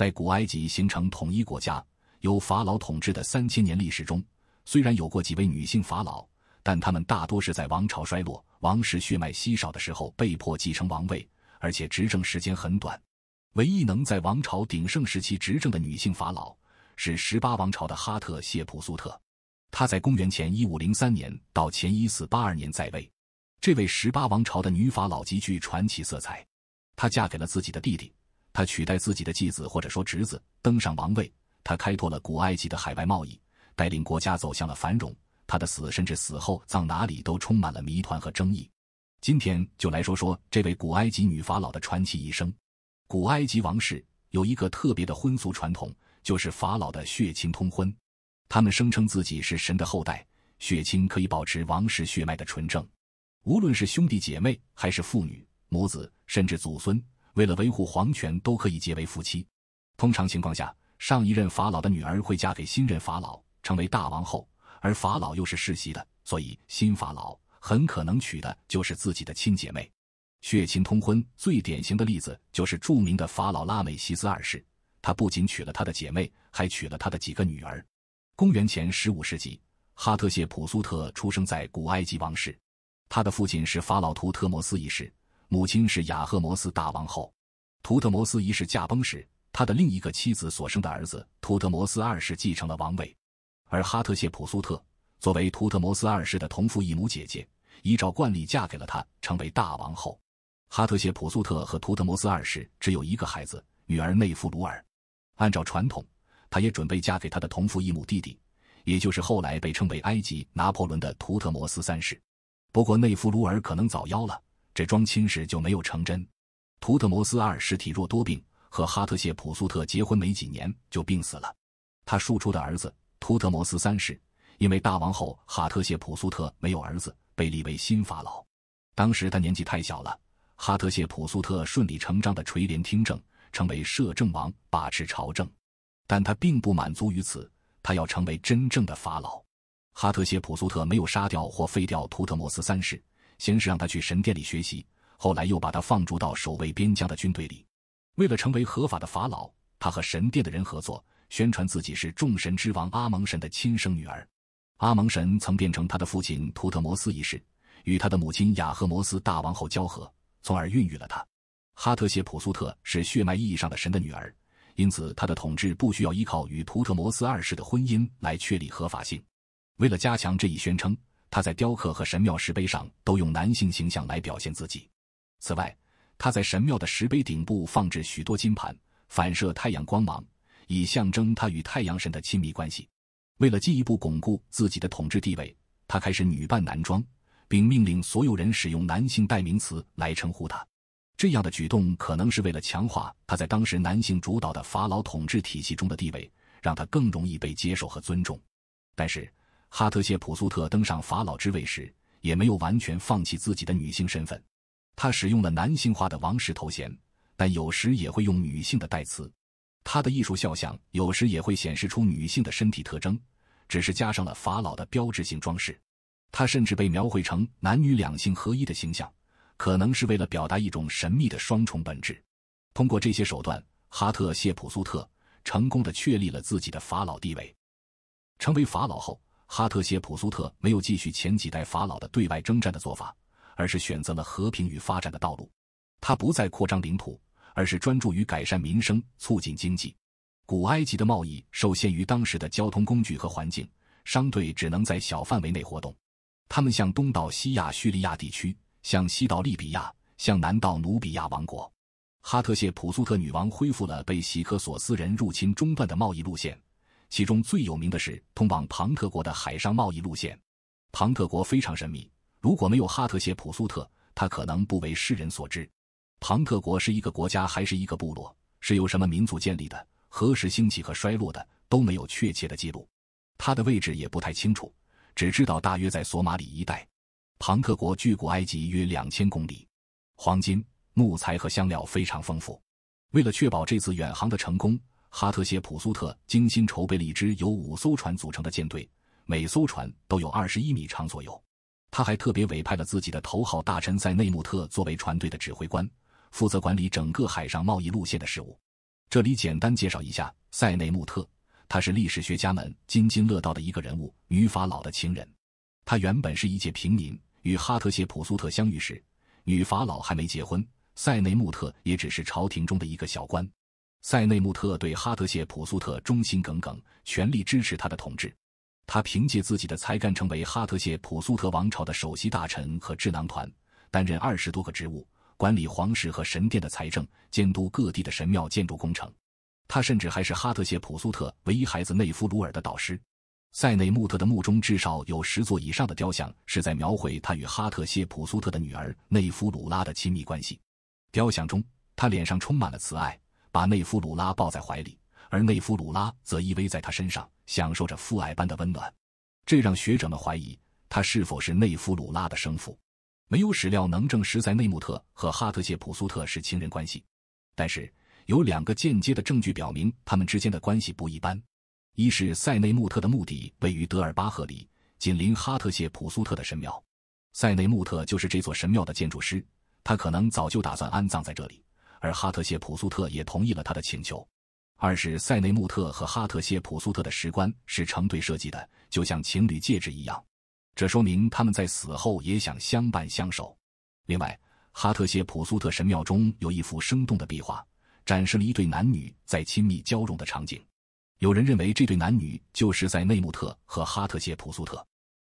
在古埃及形成统一国家、由法老统治的三千年历史中，虽然有过几位女性法老，但她们大多是在王朝衰落、王室血脉稀少的时候被迫继承王位，而且执政时间很短。唯一能在王朝鼎盛时期执政的女性法老是十八王朝的哈特谢普苏特，她在公元前一五零三年到前一四八二年在位。这位十八王朝的女法老极具传奇色彩，她嫁给了自己的弟弟。他取代自己的继子或者说侄子登上王位，他开拓了古埃及的海外贸易，带领国家走向了繁荣。他的死甚至死后葬哪里都充满了谜团和争议。今天就来说说这位古埃及女法老的传奇一生。古埃及王室有一个特别的婚俗传统，就是法老的血亲通婚。他们声称自己是神的后代，血亲可以保持王室血脉的纯正。无论是兄弟姐妹，还是父女、母子，甚至祖孙。为了维护皇权，都可以结为夫妻。通常情况下，上一任法老的女儿会嫁给新任法老，成为大王后。而法老又是世袭的，所以新法老很可能娶的就是自己的亲姐妹。血亲通婚最典型的例子就是著名的法老拉美西斯二世，他不仅娶了他的姐妹，还娶了他的几个女儿。公元前十五世纪，哈特谢普苏特出生在古埃及王室，他的父亲是法老图特摩斯一世。母亲是雅赫摩斯大王后，图特摩斯一世驾崩时，他的另一个妻子所生的儿子图特摩斯二世继承了王位，而哈特谢普苏特作为图特摩斯二世的同父异母姐姐，依照惯例嫁给了他，成为大王后。哈特谢普苏特和图特摩斯二世只有一个孩子，女儿内夫鲁尔。按照传统，她也准备嫁给她的同父异母弟弟，也就是后来被称为埃及拿破仑的图特摩斯三世。不过，内夫鲁尔可能早夭了。这桩亲事就没有成真。图特摩斯二世体弱多病，和哈特谢普苏特结婚没几年就病死了。他庶出的儿子图特摩斯三世，因为大王后哈特谢普苏特没有儿子，被立为新法老。当时他年纪太小了，哈特谢普苏特顺理成章地垂帘听政，成为摄政王，把持朝政。但他并不满足于此，他要成为真正的法老。哈特谢普苏特没有杀掉或废掉图特摩斯三世。先是让他去神殿里学习，后来又把他放逐到守卫边疆的军队里。为了成为合法的法老，他和神殿的人合作，宣传自己是众神之王阿蒙神的亲生女儿。阿蒙神曾变成他的父亲图特摩斯一世，与他的母亲雅赫摩斯大王后交合，从而孕育了他。哈特谢普苏特是血脉意义上的神的女儿，因此他的统治不需要依靠与图特摩斯二世的婚姻来确立合法性。为了加强这一宣称。他在雕刻和神庙石碑上都用男性形象来表现自己。此外，他在神庙的石碑顶部放置许多金盘，反射太阳光芒，以象征他与太阳神的亲密关系。为了进一步巩固自己的统治地位，他开始女扮男装，并命令所有人使用男性代名词来称呼他。这样的举动可能是为了强化他在当时男性主导的法老统治体系中的地位，让他更容易被接受和尊重。但是，哈特谢普苏特登上法老之位时，也没有完全放弃自己的女性身份。他使用了男性化的王室头衔，但有时也会用女性的代词。他的艺术肖像有时也会显示出女性的身体特征，只是加上了法老的标志性装饰。他甚至被描绘成男女两性合一的形象，可能是为了表达一种神秘的双重本质。通过这些手段，哈特谢普苏特成功的确立了自己的法老地位。成为法老后。哈特谢普苏特没有继续前几代法老的对外征战的做法，而是选择了和平与发展的道路。他不再扩张领土，而是专注于改善民生、促进经济。古埃及的贸易受限于当时的交通工具和环境，商队只能在小范围内活动。他们向东到西亚叙利亚地区，向西到利比亚，向南到努比亚王国。哈特谢普苏特女王恢复了被喜克索斯人入侵中断的贸易路线。其中最有名的是通往庞特国的海上贸易路线。庞特国非常神秘，如果没有哈特谢普苏特，他可能不为世人所知。庞特国是一个国家还是一个部落？是由什么民族建立的？何时兴起和衰落的？都没有确切的记录。它的位置也不太清楚，只知道大约在索马里一带。庞特国距古埃及约两千公里，黄金、木材和香料非常丰富。为了确保这次远航的成功。哈特谢普苏特精心筹备了一支由五艘船组成的舰队，每艘船都有二十一米长左右。他还特别委派了自己的头号大臣塞内穆特作为船队的指挥官，负责管理整个海上贸易路线的事务。这里简单介绍一下塞内穆特，他是历史学家们津津乐道的一个人物——女法老的情人。他原本是一介平民，与哈特谢普苏特相遇时，女法老还没结婚，塞内穆特也只是朝廷中的一个小官。塞内穆特对哈特谢普苏特忠心耿耿，全力支持他的统治。他凭借自己的才干，成为哈特谢普苏特王朝的首席大臣和智囊团，担任二十多个职务，管理皇室和神殿的财政，监督各地的神庙建筑工程。他甚至还是哈特谢普苏特唯一孩子内夫鲁尔的导师。塞内穆特的墓中至少有十座以上的雕像，是在描绘他与哈特谢普苏特的女儿内夫鲁拉的亲密关系。雕像中，他脸上充满了慈爱。把内夫鲁拉抱在怀里，而内夫鲁拉则依偎在他身上，享受着父爱般的温暖。这让学者们怀疑他是否是内夫鲁拉的生父。没有史料能证实在内穆特和哈特谢普苏特是情人关系，但是有两个间接的证据表明他们之间的关系不一般。一是塞内穆特的墓地位于德尔巴赫里，紧邻哈特谢普苏特的神庙。塞内穆特就是这座神庙的建筑师，他可能早就打算安葬在这里。而哈特谢普苏特也同意了他的请求。二是塞内穆特和哈特谢普苏特的石棺是成对设计的，就像情侣戒指一样，这说明他们在死后也想相伴相守。另外，哈特谢普苏特神庙中有一幅生动的壁画，展示了一对男女在亲密交融的场景。有人认为这对男女就是在内穆特和哈特谢普苏特。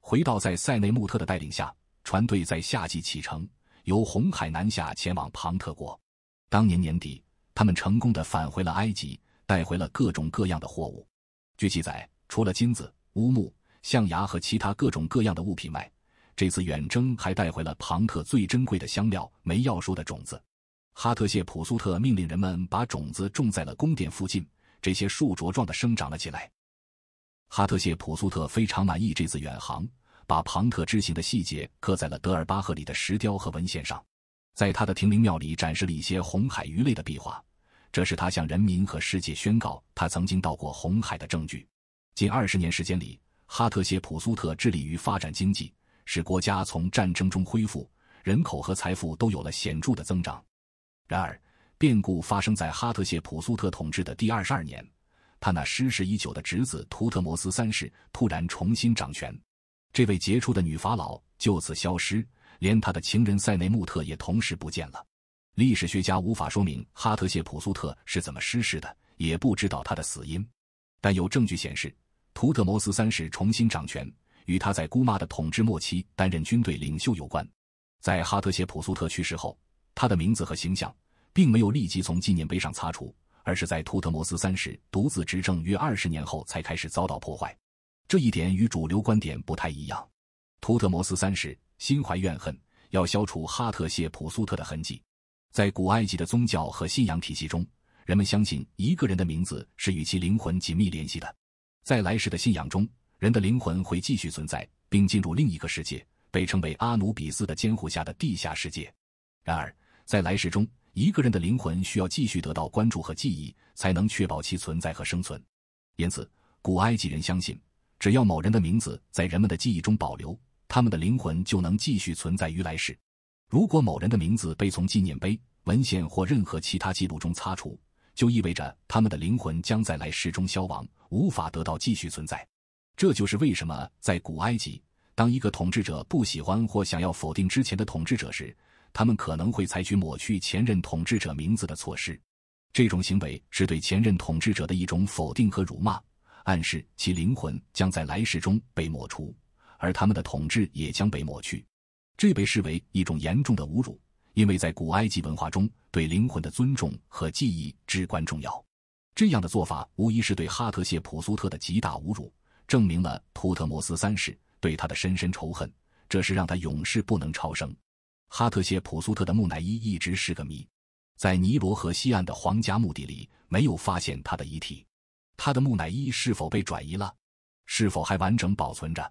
回到在塞内穆特的带领下，船队在夏季启程，由红海南下，前往庞特国。当年年底，他们成功的返回了埃及，带回了各种各样的货物。据记载，除了金子、乌木、象牙和其他各种各样的物品外，这次远征还带回了庞特最珍贵的香料——没药树的种子。哈特谢普苏特命令人们把种子种在了宫殿附近，这些树茁壮的生长了起来。哈特谢普苏特非常满意这次远航，把庞特之行的细节刻在了德尔巴赫里的石雕和文献上。在他的亭林庙里展示了一些红海鱼类的壁画，这是他向人民和世界宣告他曾经到过红海的证据。近二十年时间里，哈特谢普苏特致力于发展经济，使国家从战争中恢复，人口和财富都有了显著的增长。然而，变故发生在哈特谢普苏特统治的第二十二年，他那失势已久的侄子图特摩斯三世突然重新掌权，这位杰出的女法老就此消失。连他的情人塞内穆特也同时不见了。历史学家无法说明哈特谢普苏特是怎么失事的，也不知道他的死因。但有证据显示，图特摩斯三世重新掌权与他在姑妈的统治末期担任军队领袖有关。在哈特谢普苏特去世后，他的名字和形象并没有立即从纪念碑上擦除，而是在图特摩斯三世独自执政约二十年后才开始遭到破坏。这一点与主流观点不太一样。图特摩斯三世。心怀怨恨，要消除哈特谢普苏特的痕迹。在古埃及的宗教和信仰体系中，人们相信一个人的名字是与其灵魂紧密联系的。在来世的信仰中，人的灵魂会继续存在，并进入另一个世界，被称为阿努比斯的监护下的地下世界。然而，在来世中，一个人的灵魂需要继续得到关注和记忆，才能确保其存在和生存。因此，古埃及人相信，只要某人的名字在人们的记忆中保留。他们的灵魂就能继续存在于来世。如果某人的名字被从纪念碑、文献或任何其他记录中擦除，就意味着他们的灵魂将在来世中消亡，无法得到继续存在。这就是为什么在古埃及，当一个统治者不喜欢或想要否定之前的统治者时，他们可能会采取抹去前任统治者名字的措施。这种行为是对前任统治者的一种否定和辱骂，暗示其灵魂将在来世中被抹除。而他们的统治也将被抹去，这被视为一种严重的侮辱，因为在古埃及文化中，对灵魂的尊重和记忆至关重要。这样的做法无疑是对哈特谢普苏特的极大侮辱，证明了图特摩斯三世对他的深深仇恨，这是让他永世不能超生。哈特谢普苏特的木乃伊一直是个谜，在尼罗河西岸的皇家墓地里没有发现他的遗体，他的木乃伊是否被转移了？是否还完整保存着？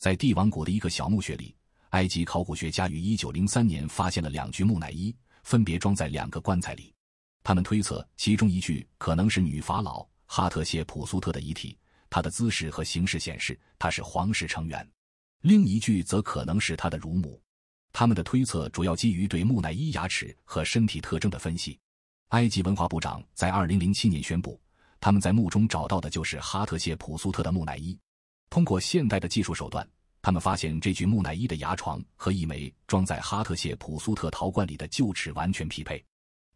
在帝王谷的一个小墓穴里，埃及考古学家于一九零三年发现了两具木乃伊，分别装在两个棺材里。他们推测，其中一具可能是女法老哈特谢普苏特的遗体，她的姿势和形式显示她是皇室成员；另一具则可能是她的乳母。他们的推测主要基于对木乃伊牙齿和身体特征的分析。埃及文化部长在二零零七年宣布，他们在墓中找到的就是哈特谢普苏特的木乃伊。通过现代的技术手段，他们发现这具木乃伊的牙床和一枚装在哈特谢普苏特陶罐里的旧齿完全匹配。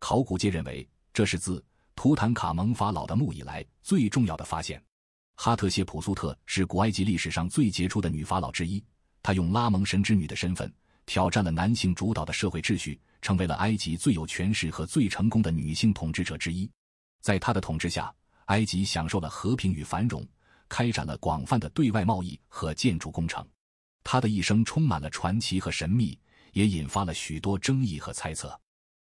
考古界认为这是自图坦卡蒙法老的墓以来最重要的发现。哈特谢普苏特是古埃及历史上最杰出的女法老之一，她用拉蒙神之女的身份挑战了男性主导的社会秩序，成为了埃及最有权势和最成功的女性统治者之一。在她的统治下，埃及享受了和平与繁荣。开展了广泛的对外贸易和建筑工程。她的一生充满了传奇和神秘，也引发了许多争议和猜测。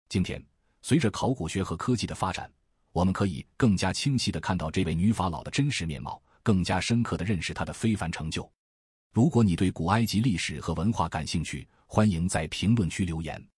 今天，随着考古学和科技的发展，我们可以更加清晰地看到这位女法老的真实面貌，更加深刻地认识她的非凡成就。如果你对古埃及历史和文化感兴趣，欢迎在评论区留言。